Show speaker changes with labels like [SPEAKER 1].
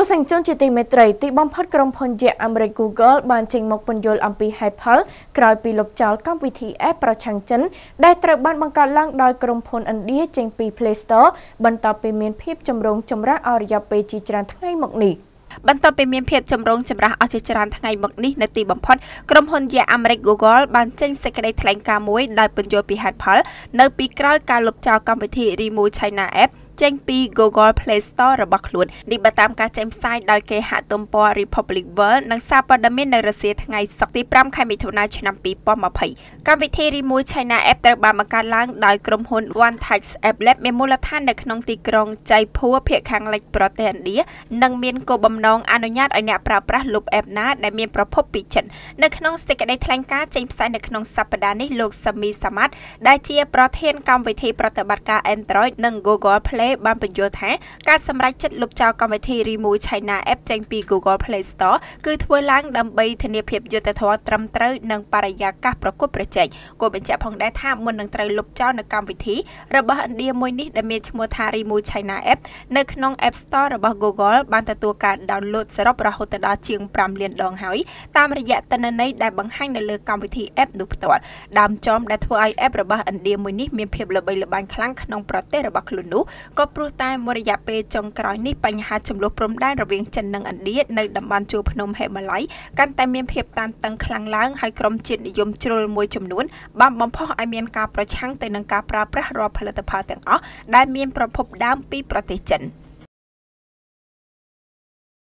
[SPEAKER 1] ទស្សនិកជនជាទីមេត្រីទីបំផុតក្រុមហ៊ុនយក្សអាមេរិក Google បានចេញមកពន្យល់អំពីហេតុផលក្រោយពីលុបចោលកម្មវិធី App ប្រឆាំងចិនដែលត្រូវបានបង្កើតឡើងដោយក្រុមហ៊ុនឥណ្ឌាចេញពី Play Store បន្ទាប់ពីមានភាពចម្រូងចម្រាសអស់រយៈពេលជាច្រើនថ្ងៃមកនេះ
[SPEAKER 2] ។បន្ទាប់ពីមានភាពចម្រូងចម្រាសអស់ជាច្រើនថ្ងៃមកនេះនៅទីបំផុតក្រុមហ៊ុនយះអាមេរិក Google បានចេញសេចក្តីថ្លែងការណ៍មួយដោយពន្យល់ពីហេតុផល នៅពីក្រោយការលុបចោលកម្មវិធី Remove China App ចេញពី Google Play Store របស់ខ្លួននេះបើតាមការចេញផ្សាយដោយគេហទំព័រ Republic World និងសារព័ត៌មាននៅរុស្ស៊ីថ្ងៃសុក្រទី5ខែមិថុនាឆ្នាំ2020កម្មវិធី Remove China App ត្រូវបានបង្កើតឡើងដោយក្រុមហ៊ុន One Tax App Lab មានមូលដ្ឋាននៅក្នុងទីក្រុងចៃភួរភាគខាងលិចប្រទេសឥណ្ឌានិងមានគោលបំណងអនុញ្ញាតឲ្យអ្នកប្រើប្រាស់លុប App ណាដែលមានប្រភពពីចិននៅក្នុងសេចក្តីថ្លែងការណ៍ចេញផ្សាយនៅក្នុងសប្តាហ៍នេះលោក Sami Samat ដែលជាប្រធានកម្មវិធីប្រតិបត្តិការ Android និង Google Play Huawei បានបញ្យល់ថាការសម្រេចចិត្តលុបចោលកម្មវិធី Remove China App ចេញពី Google Play Store គឺធ្វើឡើងដើម្បីធានាភាពយុត្តិធម៌ត្រឹមត្រូវនិងបរិយាកាសប្រកួតប្រជែងគួរបញ្ជាក់ផងដែរថាមុននឹងត្រូវលុបចោលនៅ កម្មវិធីរបស់ឥណ្ឌាមួយនេះដែលមានឈ្មោះថា Remove China App នៅក្នុង App Store របស់ Google បានទទួលការ download សរុបរហូតដល់ជាង5លានដងហើយតាមរយៈទិន្នន័យដែលបង្ហាញនៅលើកម្មវិធី App នោះផ្ទាល់ដើមចោមដែលធ្វើឲ្យ App របស់ឥណ្ឌាមួយនេះមានភាពល្បីល្បាញខ្លាំងក្នុងប្រទេសរបស់ខ្លួននោះក៏ព្រោះតែមួយរយៈពេលចុងក្រោយនេះបញ្ហាចំនួនព្រំដែនរវាងចិននិងឥណ្ឌានៅតំបន់ជួរភ្នំហេម៉ាល័យកាន់តែមានភាពតានតឹងខ្លាំងឡើងហើយក្រុមជាតិនិយមជ្រុលមួយចំនួនបានបំផុសឲ្យមានការប្រឆាំងទៅនឹងការប្រើប្រាស់រាល់ផល
[SPEAKER 1] ិតផលទាំងអស់ដែលមានប្រភពដើមពីប្រទេសចិន។